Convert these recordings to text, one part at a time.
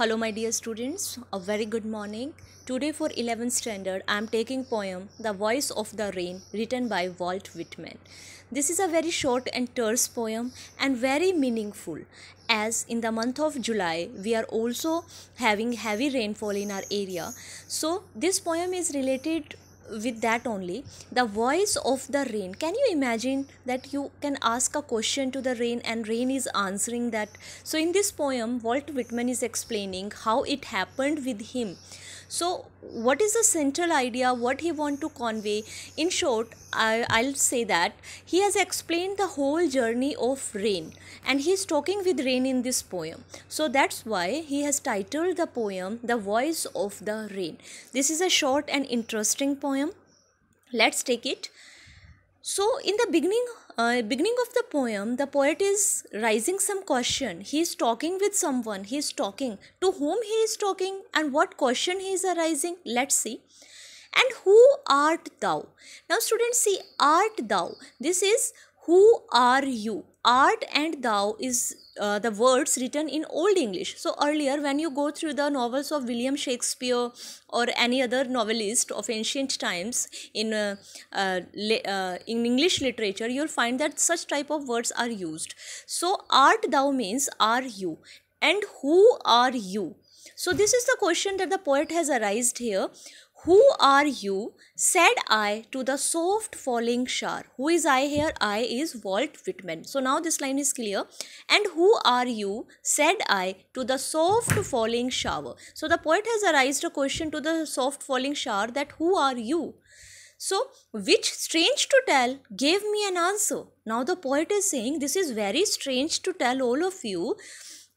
hello my dear students a very good morning today for 11th standard i am taking poem the voice of the rain written by walt whitman this is a very short and terse poem and very meaningful as in the month of july we are also having heavy rainfall in our area so this poem is related with that only the voice of the rain can you imagine that you can ask a question to the rain and rain is answering that so in this poem walt whitman is explaining how it happened with him so what is the central idea what he want to convey in short I, i'll say that he has explained the whole journey of rain and he's talking with rain in this poem so that's why he has titled the poem the voice of the rain this is a short and interesting poem let's take it so in the beginning uh, beginning of the poem the poet is raising some question he is talking with someone he is talking to whom he is talking and what question he is arising let's see and who art thou now students see art thou this is who are you art and thou is uh, the words written in old english so earlier when you go through the novels of william shakespeare or any other novelist of ancient times in uh, uh, uh, in english literature you'll find that such type of words are used so art thou means are you and who are you so this is the question that the poet has arised here who are you? said I to the soft falling shower. Who is I here? I is Walt Whitman. So now this line is clear. And who are you? said I to the soft falling shower. So the poet has raised a question to the soft falling shower that who are you? So, which strange to tell gave me an answer. Now the poet is saying this is very strange to tell all of you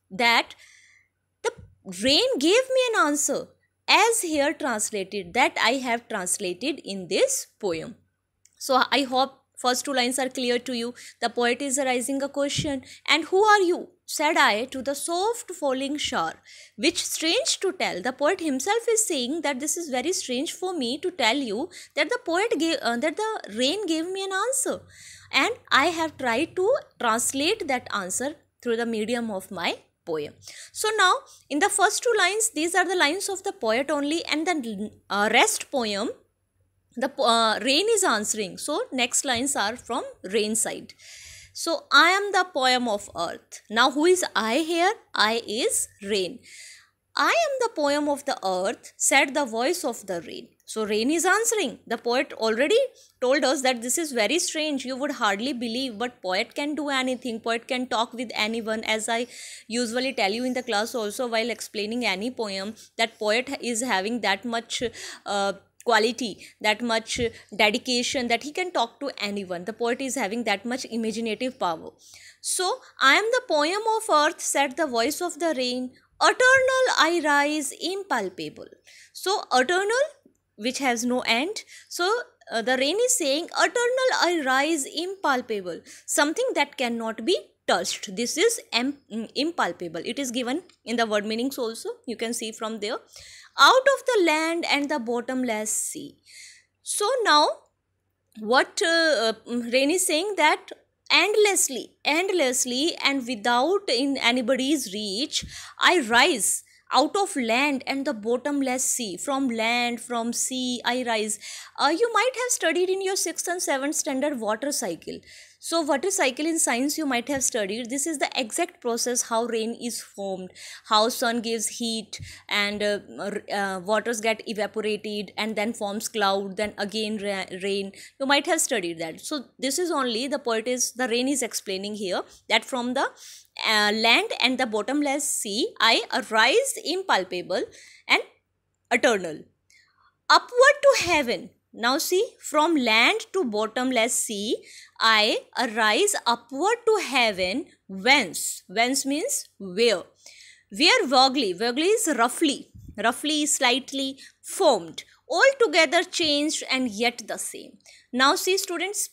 that the rain gave me an answer as here translated that I have translated in this poem. So I hope first two lines are clear to you. The poet is raising a question and who are you? said I to the soft falling shore. Which strange to tell, the poet himself is saying that this is very strange for me to tell you that the poet gave uh, that the rain gave me an answer, and I have tried to translate that answer through the medium of my poem. So now in the first two lines, these are the lines of the poet only and the uh, rest poem, the uh, rain is answering. So next lines are from rain side. So I am the poem of earth. Now who is I here? I is rain. I am the poem of the earth, said the voice of the rain. So, rain is answering. The poet already told us that this is very strange. You would hardly believe, but poet can do anything. Poet can talk with anyone. As I usually tell you in the class also while explaining any poem, that poet is having that much. Uh, quality that much dedication that he can talk to anyone the poet is having that much imaginative power so i am the poem of earth said the voice of the rain Eternal I rise impalpable. So eternal which has no end. So uh, the rain is saying eternal I rise impalpable. Something that cannot be touched. This is mm, impalpable. It is given in the word meanings also. You can see from there. Out of the land and the bottomless sea. So now what uh, uh Rain is saying that endlessly endlessly and without in anybody's reach i rise out of land and the bottomless sea from land from sea i rise uh, you might have studied in your 6th and 7th standard water cycle so water cycle in science you might have studied. This is the exact process how rain is formed, how sun gives heat and uh, uh, waters get evaporated and then forms cloud, then again ra rain. You might have studied that. So this is only the point is, the rain is explaining here that from the uh, land and the bottomless sea, I arise impalpable and eternal. Upward to heaven, now see, from land to bottomless sea, I arise upward to heaven, whence? Whence means where? Where vaguely? Vaguely is roughly. Roughly slightly formed. Altogether changed and yet the same. Now see students,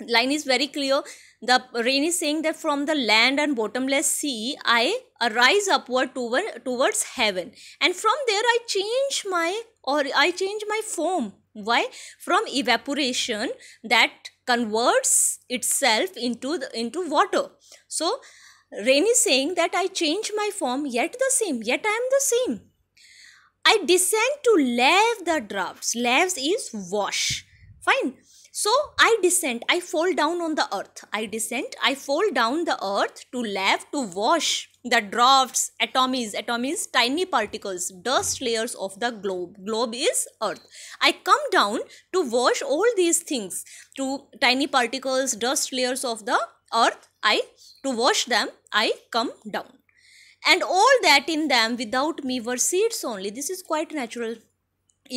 line is very clear. The rain is saying that from the land and bottomless sea, I arise upward toward, towards heaven. And from there I change my or I change my form why from evaporation that converts itself into the, into water so rain is saying that i change my form yet the same yet i am the same i descend to lave the drops. laves is wash fine so I descend, I fall down on the earth. I descend, I fall down the earth to lave to wash the drafts, atomies, atomies, tiny particles, dust layers of the globe. Globe is earth. I come down to wash all these things to tiny particles, dust layers of the earth. I to wash them, I come down. And all that in them without me were seeds only. This is quite natural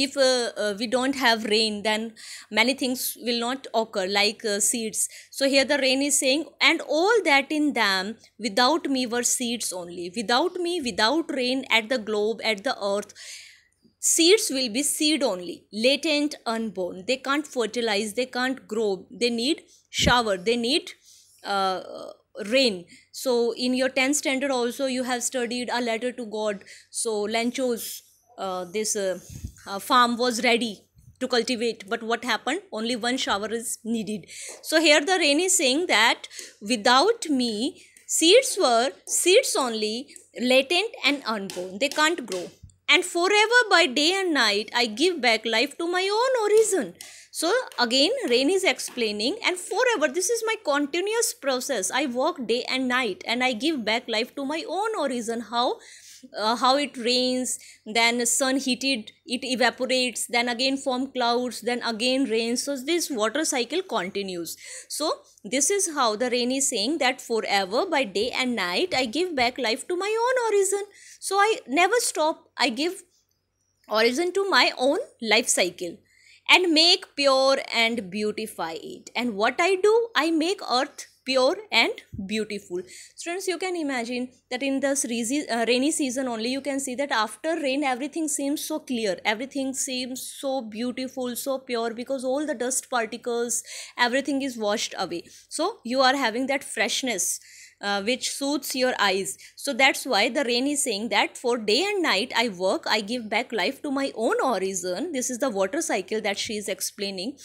if uh, uh, we don't have rain then many things will not occur like uh, seeds so here the rain is saying and all that in them without me were seeds only without me without rain at the globe at the earth seeds will be seed only latent unborn they can't fertilize they can't grow they need shower they need uh, rain so in your 10th standard also you have studied a letter to god so lanchos uh, this uh, uh, farm was ready to cultivate but what happened only one shower is needed so here the rain is saying that without me seeds were seeds only latent and unborn they can't grow and forever by day and night i give back life to my own origin so again rain is explaining and forever this is my continuous process i work day and night and i give back life to my own origin how uh, how it rains then sun heated it evaporates then again form clouds then again rains so this water cycle continues so this is how the rain is saying that forever by day and night i give back life to my own origin so i never stop i give origin to my own life cycle and make pure and beautify it and what i do i make earth pure and beautiful students you can imagine that in this uh, rainy season only you can see that after rain everything seems so clear everything seems so beautiful so pure because all the dust particles everything is washed away so you are having that freshness uh, which soothes your eyes. So that's why the rain is saying that for day and night I work, I give back life to my own horizon. This is the water cycle that she is explaining.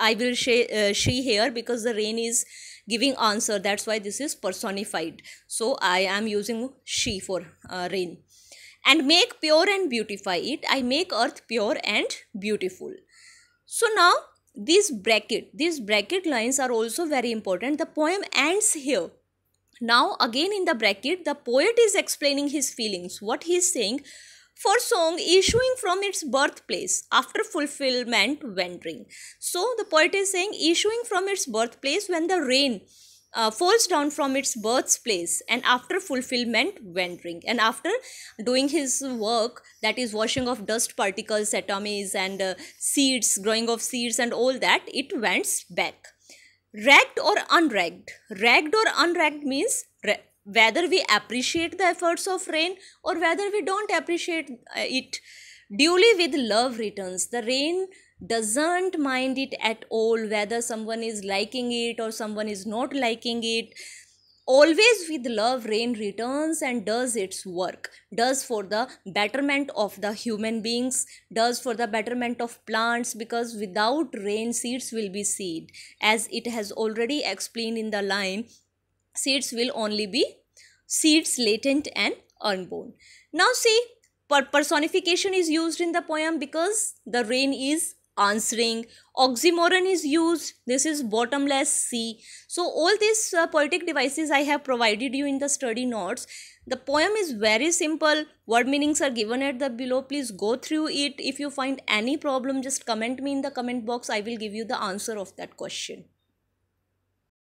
I will say uh, she here because the rain is giving answer that's why this is personified so i am using she for uh, rain and make pure and beautify it i make earth pure and beautiful so now these bracket these bracket lines are also very important the poem ends here now again in the bracket the poet is explaining his feelings what he is saying for song issuing from its birthplace after fulfillment wandering. So the poet is saying issuing from its birthplace when the rain uh, falls down from its birthplace and after fulfillment wandering and after doing his work that is washing of dust particles atomies and uh, seeds growing of seeds and all that it wends back ragged or unragged ragged or unragged means whether we appreciate the efforts of rain or whether we don't appreciate uh, it duly with love returns the rain doesn't mind it at all whether someone is liking it or someone is not liking it always with love rain returns and does its work does for the betterment of the human beings does for the betterment of plants because without rain seeds will be seed as it has already explained in the line seeds will only be seeds latent and unborn. Now see personification is used in the poem because the rain is answering oxymoron is used this is bottomless sea so all these uh, poetic devices i have provided you in the study notes the poem is very simple word meanings are given at the below please go through it if you find any problem just comment me in the comment box i will give you the answer of that question